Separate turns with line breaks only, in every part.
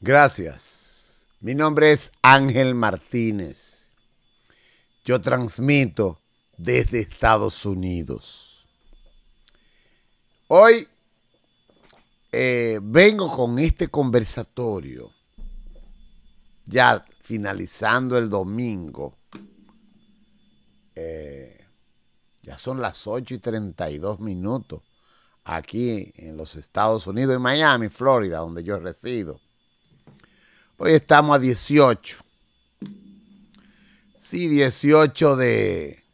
Gracias. Mi nombre es Ángel Martínez. Yo transmito desde Estados Unidos. Hoy eh, vengo con este conversatorio, ya finalizando el domingo. Eh, ya son las 8 y 32 minutos aquí en los Estados Unidos, en Miami, Florida, donde yo resido. Hoy estamos a 18. Sí, 18 de,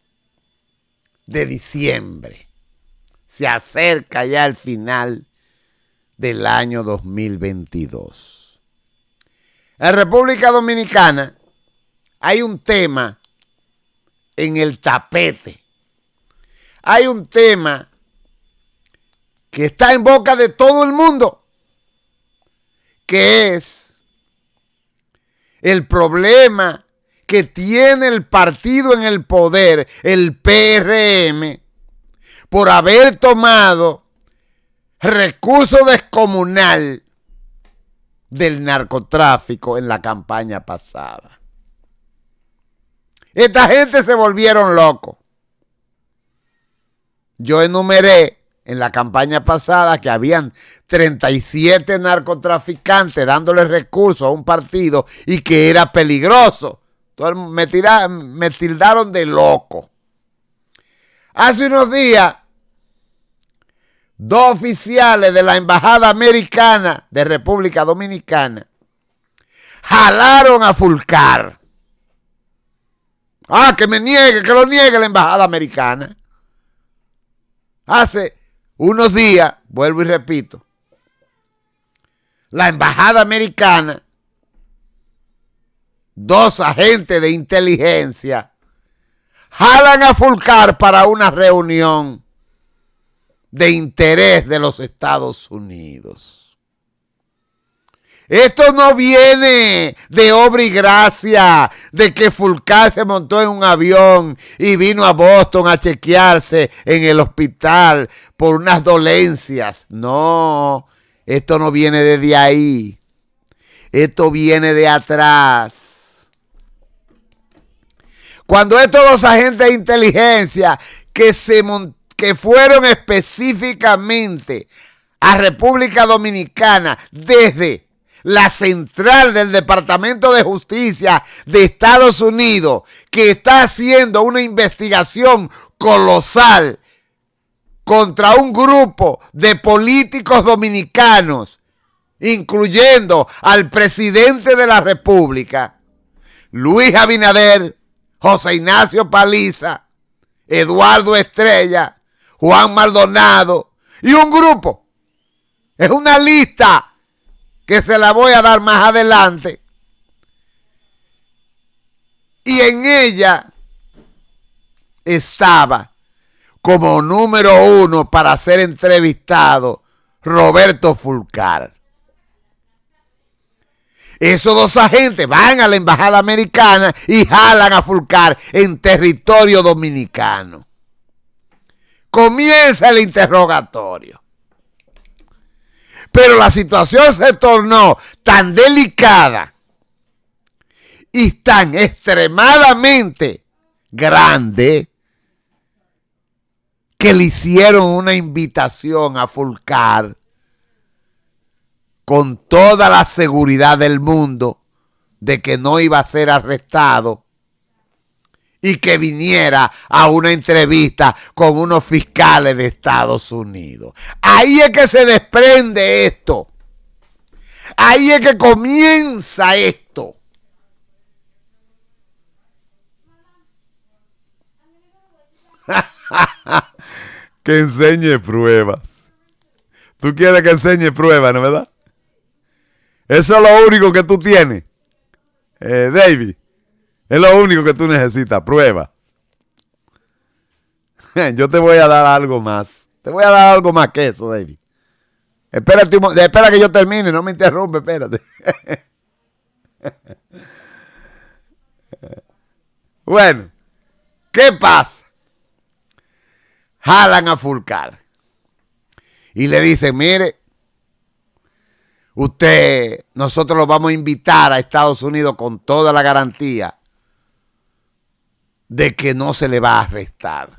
de diciembre. Se acerca ya el final del año 2022. En República Dominicana hay un tema en el tapete. Hay un tema que está en boca de todo el mundo, que es el problema que tiene el partido en el poder, el PRM, por haber tomado recurso descomunal del narcotráfico en la campaña pasada. Esta gente se volvieron locos. Yo enumeré en la campaña pasada que habían 37 narcotraficantes dándole recursos a un partido y que era peligroso. me, me tildaron de loco. Hace unos días, dos oficiales de la Embajada Americana de República Dominicana jalaron a Fulcar. Ah, que me niegue, que lo niegue la Embajada Americana. Hace unos días, vuelvo y repito, la embajada americana, dos agentes de inteligencia, jalan a Fulcar para una reunión de interés de los Estados Unidos. Esto no viene de obra y gracia, de que Fulcar se montó en un avión y vino a Boston a chequearse en el hospital por unas dolencias. No, esto no viene desde ahí. Esto viene de atrás. Cuando estos dos agentes de inteligencia que, se que fueron específicamente a República Dominicana desde la central del Departamento de Justicia de Estados Unidos, que está haciendo una investigación colosal contra un grupo de políticos dominicanos, incluyendo al presidente de la República, Luis Abinader, José Ignacio Paliza, Eduardo Estrella, Juan Maldonado, y un grupo. Es una lista que se la voy a dar más adelante. Y en ella estaba como número uno para ser entrevistado Roberto Fulcar. Esos dos agentes van a la embajada americana y jalan a Fulcar en territorio dominicano. Comienza el interrogatorio. Pero la situación se tornó tan delicada y tan extremadamente grande que le hicieron una invitación a Fulcar con toda la seguridad del mundo de que no iba a ser arrestado y que viniera a una entrevista con unos fiscales de Estados Unidos. Ahí es que se desprende esto. Ahí es que comienza esto. que enseñe pruebas. Tú quieres que enseñe pruebas, ¿no verdad? Eso es lo único que tú tienes, eh, David. Es lo único que tú necesitas, prueba. Yo te voy a dar algo más. Te voy a dar algo más que eso, David. Espérate espera que yo termine, no me interrumpe, espérate. bueno, ¿qué pasa? Jalan a Fulcar y le dicen, mire, usted, nosotros lo vamos a invitar a Estados Unidos con toda la garantía de que no se le va a arrestar.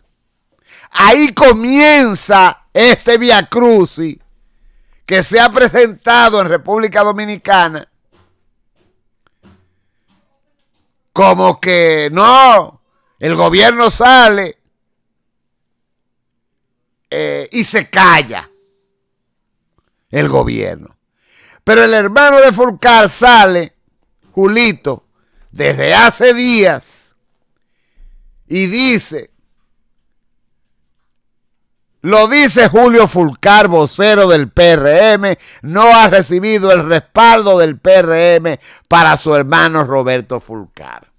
Ahí comienza este Via Crucis que se ha presentado en República Dominicana como que no, el gobierno sale eh, y se calla el gobierno. Pero el hermano de Fulcar sale, Julito, desde hace días y dice, lo dice Julio Fulcar, vocero del PRM, no ha recibido el respaldo del PRM para su hermano Roberto Fulcar.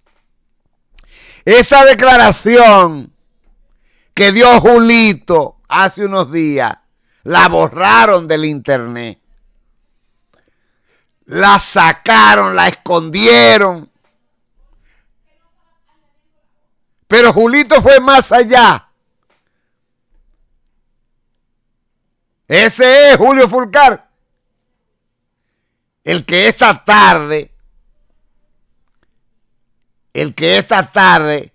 Esa declaración que dio Julito hace unos días, la borraron del internet. La sacaron, la escondieron Pero Julito fue más allá. Ese es Julio Fulcar. El que esta tarde, el que esta tarde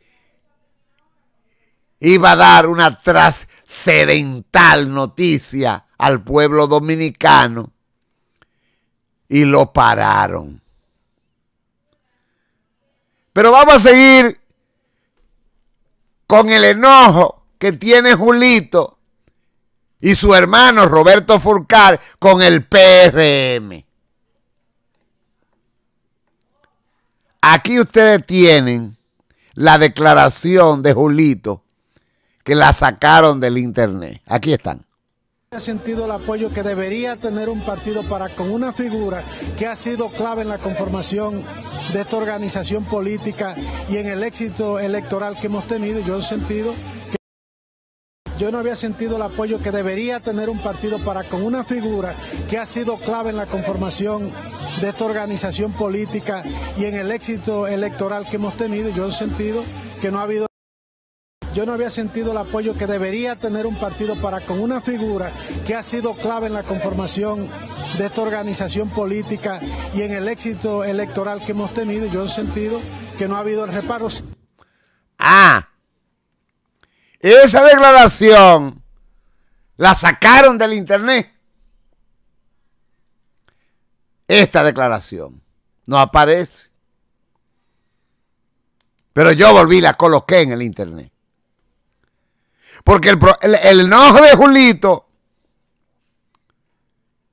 iba a dar una trascendental noticia al pueblo dominicano y lo pararon. Pero vamos a seguir con el enojo que tiene Julito y su hermano Roberto Furcar con el PRM. Aquí ustedes tienen la declaración de Julito que la sacaron del internet. Aquí están
ha sentido el apoyo que debería tener un partido para con una figura que ha sido clave en la conformación de esta organización política y en el éxito electoral que hemos tenido, yo he sentido que yo no había sentido el apoyo que debería tener un partido para con una figura que ha sido clave en la conformación de esta organización política y en el éxito electoral que hemos tenido. Yo he sentido que no ha habido yo no había sentido el apoyo que debería tener un partido para con una figura que ha sido clave en la conformación de esta organización política y en el éxito electoral que hemos tenido. Yo he sentido que no ha habido reparos.
Ah, esa declaración la sacaron del internet. Esta declaración no aparece. Pero yo volví la coloqué en el internet. Porque el, el, enojo de Julito,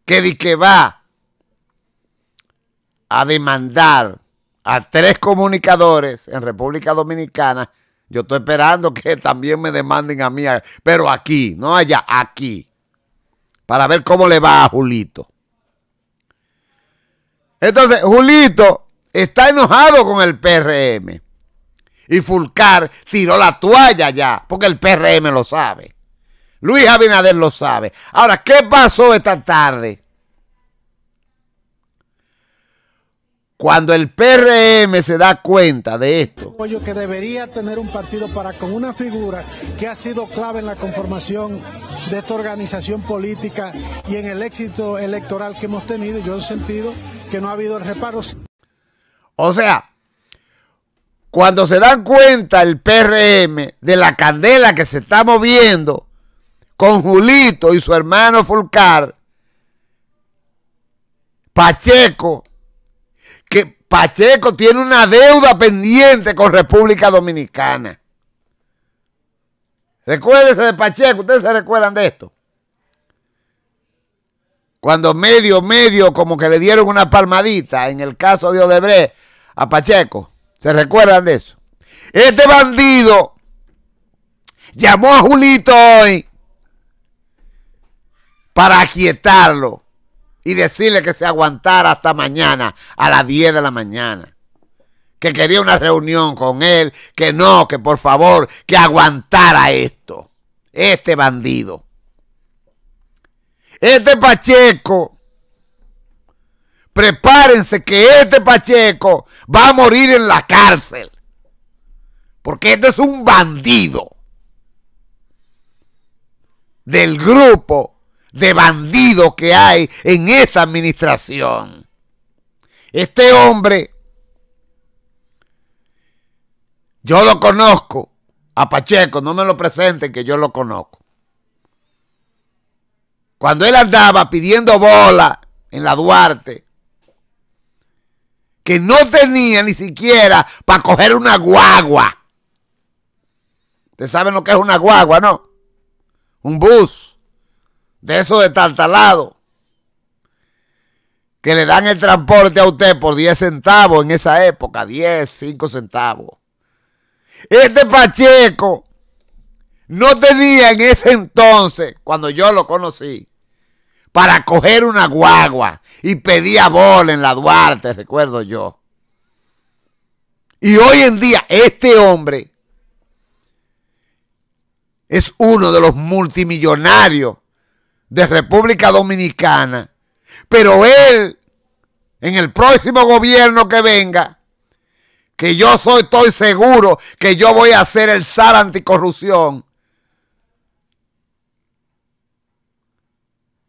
que di que va a demandar a tres comunicadores en República Dominicana, yo estoy esperando que también me demanden a mí, pero aquí, no allá, aquí, para ver cómo le va a Julito. Entonces, Julito está enojado con el PRM y Fulcar tiró la toalla ya, porque el PRM lo sabe. Luis Abinader lo sabe. Ahora, ¿qué pasó esta tarde? Cuando el PRM se da cuenta de esto.
Apoyo que debería tener un partido para con una figura que ha sido clave en la conformación de esta organización política y en el éxito electoral que hemos tenido. Yo he sentido que no ha habido reparos. O sea,
cuando se dan cuenta el PRM de la candela que se está moviendo con Julito y su hermano Fulcar, Pacheco, que Pacheco tiene una deuda pendiente con República Dominicana. Recuérdense de Pacheco, ustedes se recuerdan de esto. Cuando medio, medio, como que le dieron una palmadita en el caso de Odebrecht a Pacheco. ¿Se recuerdan de eso? Este bandido llamó a Julito hoy para aquietarlo y decirle que se aguantara hasta mañana, a las 10 de la mañana. Que quería una reunión con él, que no, que por favor, que aguantara esto. Este bandido. Este Pacheco prepárense que este Pacheco va a morir en la cárcel. Porque este es un bandido del grupo de bandidos que hay en esta administración. Este hombre, yo lo conozco, a Pacheco, no me lo presenten que yo lo conozco. Cuando él andaba pidiendo bola en la Duarte, que no tenía ni siquiera para coger una guagua. Ustedes saben lo que es una guagua, ¿no? Un bus de esos de talado. que le dan el transporte a usted por 10 centavos en esa época, 10, 5 centavos. Este Pacheco no tenía en ese entonces, cuando yo lo conocí, para coger una guagua y pedía bola en la Duarte, recuerdo yo. Y hoy en día este hombre es uno de los multimillonarios de República Dominicana, pero él en el próximo gobierno que venga, que yo soy, estoy seguro que yo voy a ser el sal anticorrupción,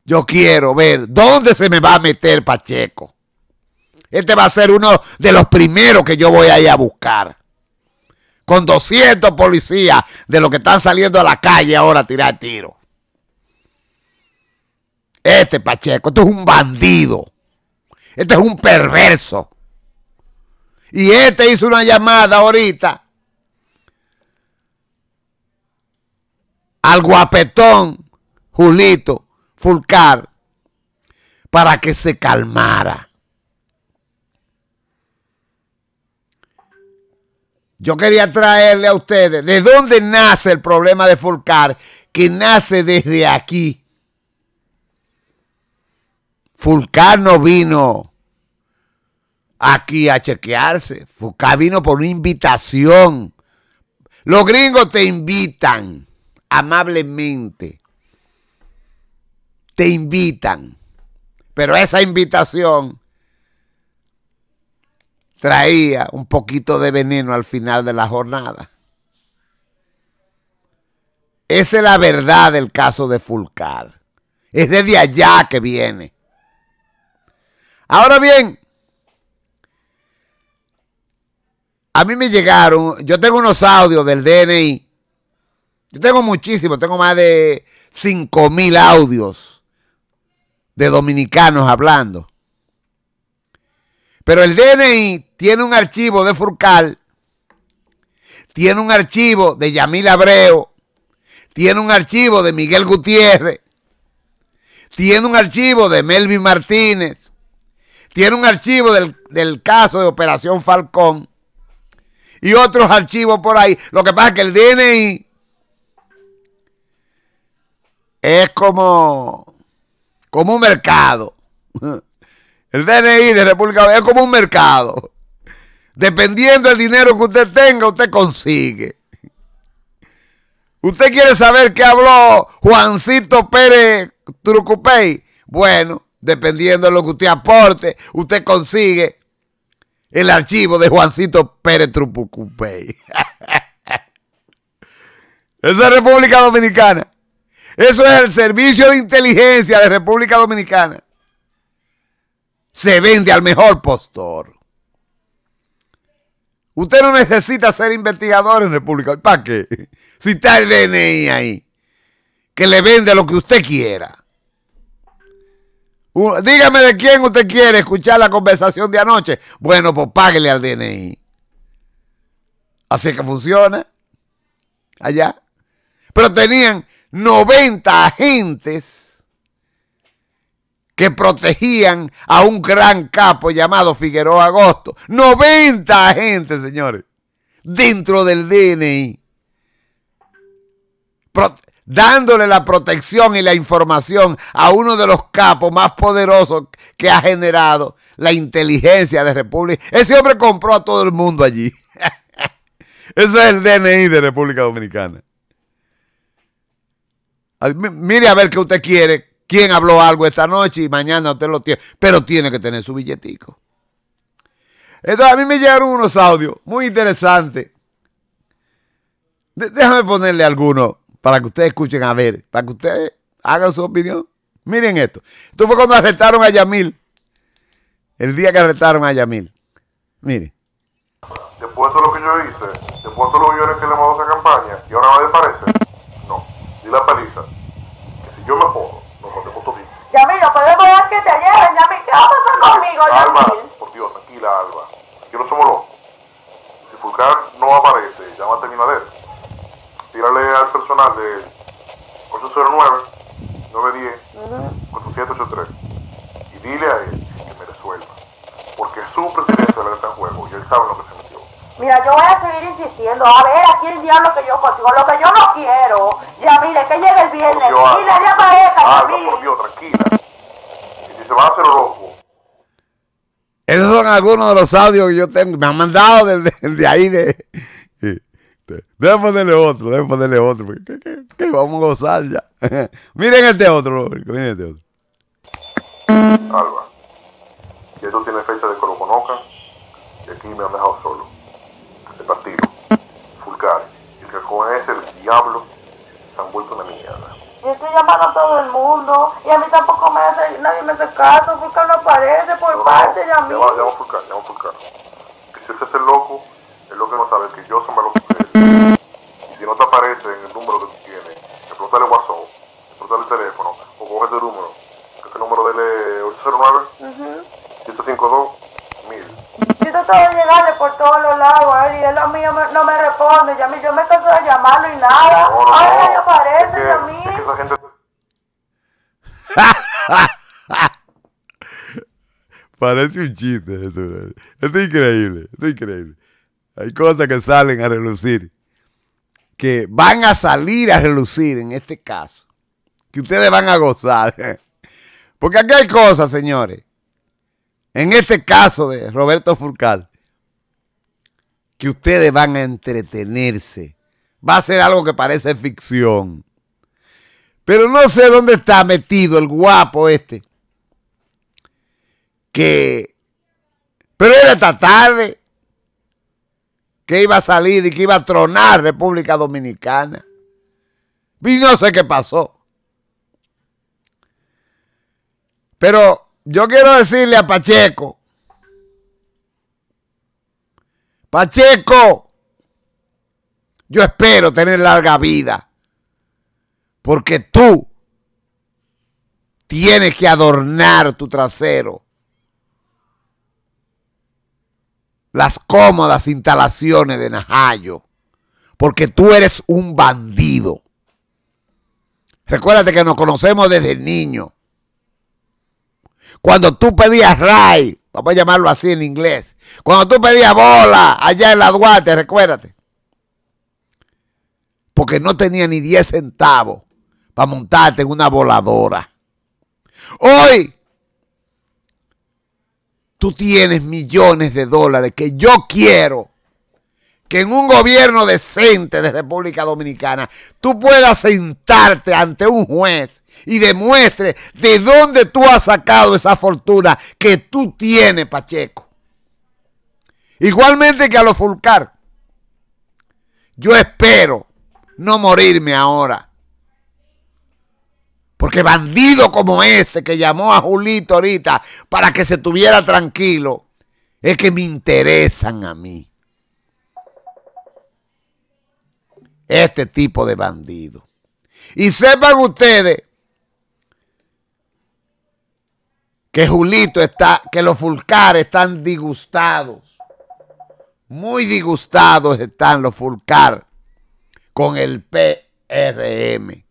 Yo quiero ver dónde se me va a meter Pacheco. Este va a ser uno de los primeros que yo voy a ir a buscar. Con 200 policías de los que están saliendo a la calle ahora a tirar tiros. Este Pacheco, este es un bandido. Este es un perverso. Y este hizo una llamada ahorita al guapetón Julito Fulcar para que se calmara. Yo quería traerle a ustedes de dónde nace el problema de Fulcar, que nace desde aquí. Fulcar no vino aquí a chequearse. Fulcar vino por una invitación. Los gringos te invitan amablemente te invitan. Pero esa invitación traía un poquito de veneno al final de la jornada. Esa es la verdad del caso de Fulcar. Es desde allá que viene. Ahora bien, a mí me llegaron, yo tengo unos audios del DNI. Yo tengo muchísimos, tengo más de mil audios de dominicanos hablando. Pero el DNI tiene un archivo de Furcal, tiene un archivo de Yamil Abreu, tiene un archivo de Miguel Gutiérrez, tiene un archivo de Melvin Martínez, tiene un archivo del, caso de Operación Falcón y otros archivos por ahí. Lo que pasa es que el DNI es como como un mercado. El DNI de República Dominicana es como un mercado. Dependiendo del dinero que usted tenga, usted consigue. ¿Usted quiere saber qué habló Juancito Pérez Trucupey? Bueno, dependiendo de lo que usted aporte, usted consigue el archivo de Juancito Pérez Trucupey. Esa es República Dominicana. Eso es el servicio de inteligencia de República Dominicana. Se vende al mejor postor. Usted no necesita ser investigador en República Dominicana. ¿Para qué? Si está el DNI ahí, que le vende lo que usted quiera. Dígame de quién usted quiere escuchar la conversación de anoche. Bueno, pues páguele al DNI. Así que funciona. Allá. Pero tenían 90 agentes que protegían a un gran capo llamado Figueroa Agosto. 90 agentes, señores, dentro del DNI. dándole la protección y la información a uno de los capos más poderosos que ha generado la inteligencia de República. Ese hombre compró a todo el mundo allí. Eso es el DNI de República Dominicana. Mire a ver qué usted quiere, quién habló algo esta noche y mañana usted lo tiene, pero tiene que tener su billetico. Entonces a mí me llegaron unos audios muy interesantes. déjame ponerle algunos para que ustedes escuchen a ver, para que ustedes hagan su opinión. Miren esto. Esto fue cuando arrestaron a Yamil. El día que arrestaron a Yamil. Mire.
Después de lo que yo hice, después de lo que yo le que le mandó esa campaña, y ahora me parece di la paliza, que si yo me no nos mandemos bien. Yami, no podemos dar que te lleven, Yami, ¿qué va a pasar conmigo, Alba, por Dios, tranquila, Alba, aquí no somos locos. Si Fulcar no aparece, llama a terminader. Tírale al personal de 809 910 8783 y dile a él que me resuelva, porque es su presidencia la que está en juego y él sabe lo que se metió. Mira, yo voy a seguir insistiendo. A ver, aquí el diablo que yo consigo. Lo que yo no quiero ya, mire, que llega el viernes. Mira, ya pareja, ah, por Dios, tranquila. Y si se va a hacer loco.
Esos son algunos de los audios que yo tengo. Me han mandado desde de ahí de... Deben ponerle otro, debe ponerle otro. Porque vamos a gozar ya. miren este otro, miren este otro. Alba,
Y esto tiene fecha de Coroconoca y aquí me han dejado solo. El partido, Fulcar, el que con es el diablo vuelto una mierda. Yo estoy llamando a todo el mundo y a mí tampoco me hace, nadie me hace caso, Fulcar no aparece por parte de a mí. Llama, llama Fulcar, llama Fulcar. Que si ese es el loco, el loco no sabe que yo se me lo Y Si no te aparece en el número que tú tienes, explótale WhatsApp, explótale el teléfono o coge tu número. Que el número dele 809 752 1000 yo todo llegando por todos los lados él y él a mí no me, responde. mí, yo me canso de llamarlo y nada. Ahora aparece a mí.
Parece un chiste Esto es increíble, esto es increíble. Hay cosas que salen a relucir, que van a salir a relucir en este caso, que ustedes van a gozar. Porque aquí hay cosas, señores, en este caso de Roberto Furcal, que ustedes van a entretenerse. Va a ser algo que parece ficción. Pero no sé dónde está metido el guapo este. Que. Pero era esta tarde que iba a salir y que iba a tronar República Dominicana. Y no sé qué pasó. Pero yo quiero decirle a Pacheco. Pacheco, yo espero tener larga vida. Porque tú tienes que adornar tu trasero. Las cómodas instalaciones de Najayo. Porque tú eres un bandido. Recuérdate que nos conocemos desde niño. Cuando tú pedías ray, vamos a llamarlo así en inglés, cuando tú pedías bola allá en la Duarte, recuérdate. Porque no tenía ni 10 centavos para montarte en una voladora. Hoy tú tienes millones de dólares que yo quiero que en un gobierno decente de República Dominicana tú puedas sentarte ante un juez y demuestre de dónde tú has sacado esa fortuna que tú tienes, Pacheco. Igualmente que a los Fulcar. Yo espero no morirme ahora. Porque bandido como este que llamó a Julito ahorita para que se tuviera tranquilo, es que me interesan a mí. Este tipo de bandido. Y sepan ustedes que Julito está, que los Fulcar están disgustados. Muy disgustados están los Fulcar con el PRM.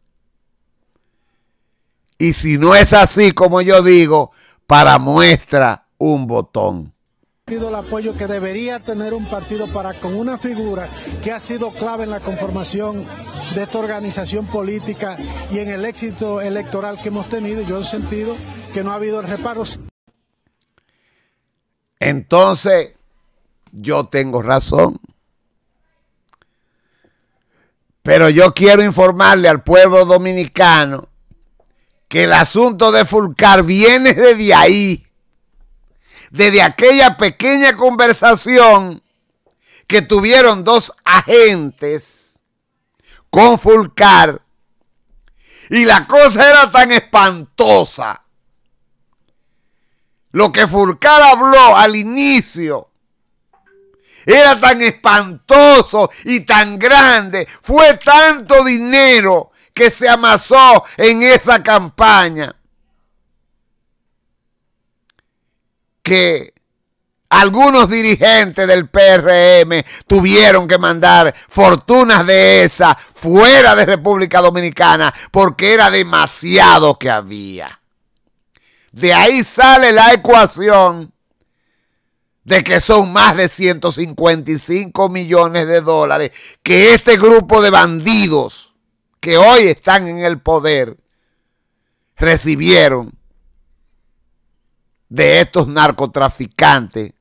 Y si no es así como yo digo, para muestra un botón
el apoyo que debería tener un partido para con una figura que ha sido clave en la conformación de esta organización política y en el éxito electoral que hemos tenido. Yo he sentido que no ha habido reparos.
Entonces, yo tengo razón. Pero yo quiero informarle al pueblo dominicano que el asunto de Fulcar viene desde ahí desde aquella pequeña conversación que tuvieron dos agentes con Fulcar y la cosa era tan espantosa. Lo que Fulcar habló al inicio era tan espantoso y tan grande. Fue tanto dinero que se amasó en esa campaña. que algunos dirigentes del PRM tuvieron que mandar fortunas de esa fuera de República Dominicana porque era demasiado que había. De ahí sale la ecuación de que son más de 155 millones de dólares que este grupo de bandidos que hoy están en el poder recibieron de estos narcotraficantes,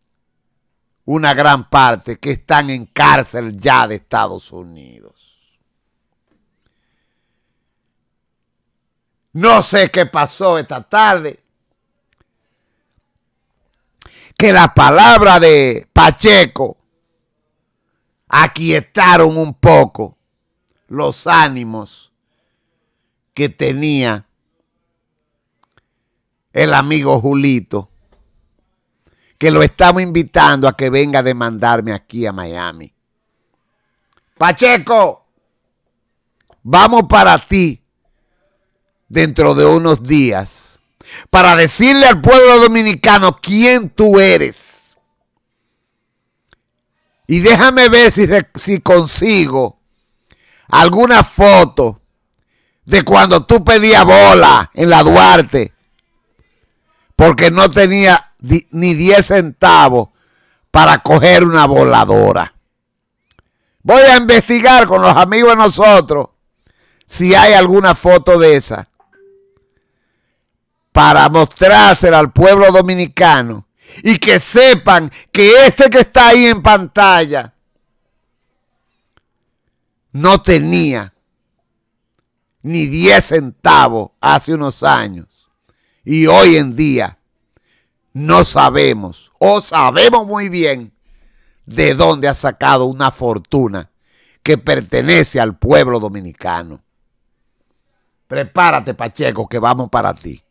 una gran parte que están en cárcel ya de Estados Unidos. No sé qué pasó esta tarde. Que la palabra de Pacheco aquietaron un poco los ánimos que tenía el amigo Julito, que lo estamos invitando a que venga a demandarme aquí a Miami. Pacheco, vamos para ti dentro de unos días para decirle al pueblo dominicano quién tú eres. Y déjame ver si, si consigo alguna foto de cuando tú pedías bola en la Duarte porque no tenía ni 10 centavos para coger una voladora. Voy a investigar con los amigos de nosotros si hay alguna foto de esa para mostrársela al pueblo dominicano y que sepan que este que está ahí en pantalla no tenía ni 10 centavos hace unos años y hoy en día no sabemos o sabemos muy bien de dónde ha sacado una fortuna que pertenece al pueblo dominicano. Prepárate, Pacheco, que vamos para ti.